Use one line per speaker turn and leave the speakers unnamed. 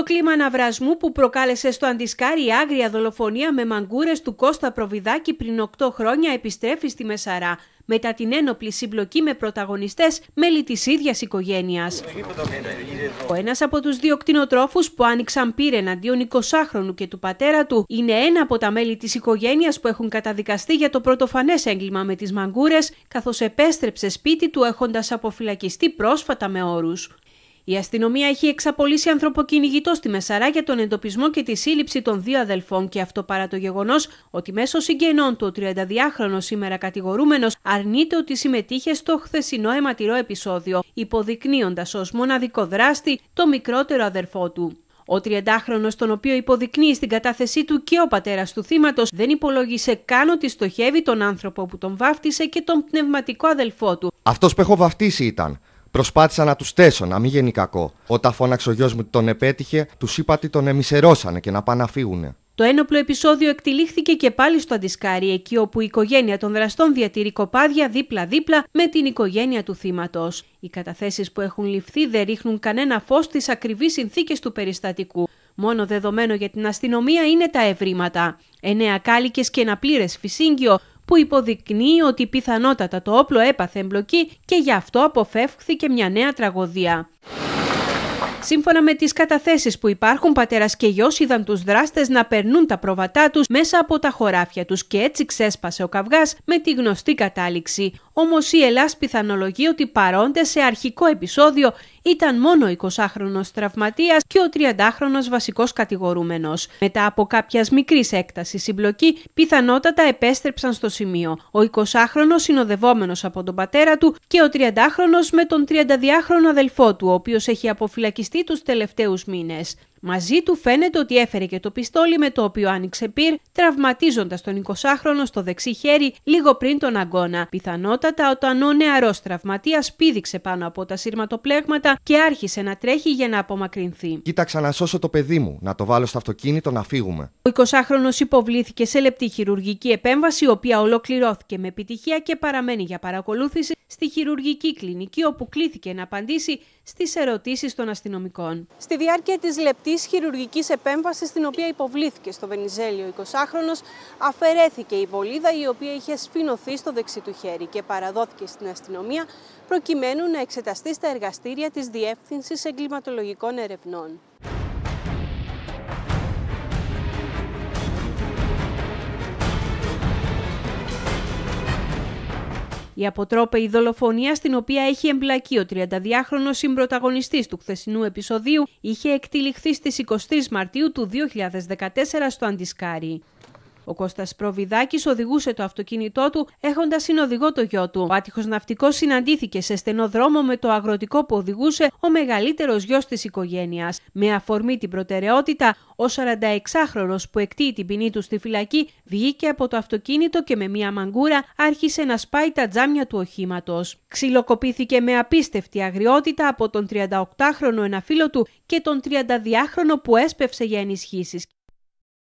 Το κλίμα αναβρασμού που προκάλεσε στο Αντισκάρι η άγρια δολοφονία με μαγκούρες του Κώστα Προβιδάκη πριν 8 χρόνια επιστρέφει στη Μεσαρά μετά την ένοπλη συμπλοκή με πρωταγωνιστές μέλη της ίδιας οικογένειας. Ο ένας από τους δύο κτηνοτρόφους που άνοιξαν πύρε εναντίον 20χρονου και του πατέρα του είναι ένα από τα μέλη της οικογένειας που έχουν καταδικαστεί για το πρωτοφανές έγκλημα με τις μαγκούρες, καθώς επέστρεψε σπίτι του έχοντας αποφυλακιστεί πρόσφατα με όρους. Η αστυνομία έχει εξαπολύσει ανθρωποκυνηγητό στη Μεσαρά για τον εντοπισμό και τη σύλληψη των δύο αδελφών και αυτό παρά το γεγονός ότι μέσω συγγενών του ο 32χρονο σήμερα κατηγορούμενος αρνείται ότι συμμετείχε στο χθεσινό αιματηρό επεισόδιο, υποδεικνύοντας ως μοναδικό δράστη το μικρότερο αδερφό του. Ο 30χρονο, τον οποίο υποδεικνύει στην κατάθεσή του και ο πατέρας του θύματος, δεν υπολόγισε καν ότι στοχεύει τον άνθρωπο που τον βάφτισε και τον πνευματικό αδελφό του.
Αυτός που έχω βαφτίσει ήταν. Προσπάθησα να τους στέσω, να μην γίνει κακό. Όταν φώναξε ο γιος μου τον επέτυχε, τους είπα ότι τον εμισερώσανε και να πάνε να φύγουν».
Το ένοπλο επεισόδιο εκτελήχθηκε και πάλι στο Αντισκάρι, εκεί όπου η οικογένεια των δραστών διατηρεί κοπάδια δίπλα-δίπλα με την οικογένεια του θύματος. Οι καταθέσεις που έχουν ληφθεί δεν ρίχνουν κανένα φως στις ακριβείς συνθήκες του περιστατικού. Μόνο δεδομένο για την αστυνομία είναι τα ευρήματα. Εννέα κάλικες και ένα πλήρες φυσίγγιο που υποδεικνύει ότι πιθανότατα το όπλο έπαθε εμπλοκή και γι' αυτό αποφεύχθηκε μια νέα τραγωδία. Σύμφωνα με τις καταθέσεις που υπάρχουν, πατέρας και γιος είδαν τους δράστες να περνούν τα προβατά τους μέσα από τα χωράφια τους και έτσι ξέσπασε ο καυγάς με τη γνωστή κατάληξη. Όμως η Ελλάς πιθανολογεί ότι παρόντες σε αρχικό επεισόδιο ήταν μόνο ο 20χρονο τραυματίας και ο 30χρονο βασικός κατηγορούμενος. Μετά από κάποιας μικρής έκτασης συμπλοκή, πιθανότατα επέστρεψαν στο σημείο. Ο 20χρονο συνοδευόμενος από τον πατέρα του και ο 30χρονο με τον 32χρονο αδελφό του, ο οποίος έχει αποφυλακιστεί τους τελευταίους μήνες. Μαζί του φαίνεται ότι έφερε και το πιστόλι με το οποίο άνοιξε πυρ, τραυματίζοντας τον 20χρονο στο δεξί χέρι λίγο πριν τον αγώνα. Πιθανότατα όταν ο νεαρός τραυματίας πήδηξε πάνω από τα σύρματοπλέγματα και άρχισε να τρέχει για να απομακρυνθεί.
Κοίταξα να σώσω το παιδί μου, να το βάλω στο αυτοκίνητο να φύγουμε.
Ο 20χρονο υποβλήθηκε σε λεπτή χειρουργική επέμβαση, η οποία ολοκληρώθηκε με επιτυχία και παραμένει για παρακολούθηση στη χειρουργική κλινική, όπου κλήθηκε να απαντήσει στις ερωτήσεις των αστυνομικών. Στη διάρκεια της λεπτής της χειρουργικής επέμβασης στην οποία υποβλήθηκε στο Βενιζέλιο ο 20χρονος, αφαιρέθηκε η βολίδα η οποία είχε σφινωθεί στο δεξί του χέρι και παραδόθηκε στην αστυνομία προκειμένου να εξεταστεί στα εργαστήρια της διεύθυνσης Εγκληματολογικών Ερευνών. Η αποτρόπαιη δολοφονία στην οποία έχει εμπλακεί ο 32χρονος συμπροταγωνιστής του χθεσινού επεισοδίου είχε εκτυλιχθεί στις 23 Μαρτίου του 2014 στο Αντισκάρι. Ο Κώστας Προβιδάκης οδηγούσε το αυτοκίνητό του έχοντας συνοδηγό το γιο του. Ο άτυχος ναυτικός συναντήθηκε σε στενό δρόμο με το αγροτικό που οδηγούσε ο μεγαλύτερος γιος της οικογένειας. Με αφορμή την προτεραιότητα, ο 46 χρονος που εκτείει την ποινή του στη φυλακή βγήκε από το αυτοκίνητο και με μία μαγκούρα άρχισε να σπάει τα τζάμια του οχήματος. Ξυλοκοπήθηκε με απίστευτη αγριότητα από τον 38χρονο ένα φίλο του και τον 32χρονο που έσπευσε για ενισχύσεις.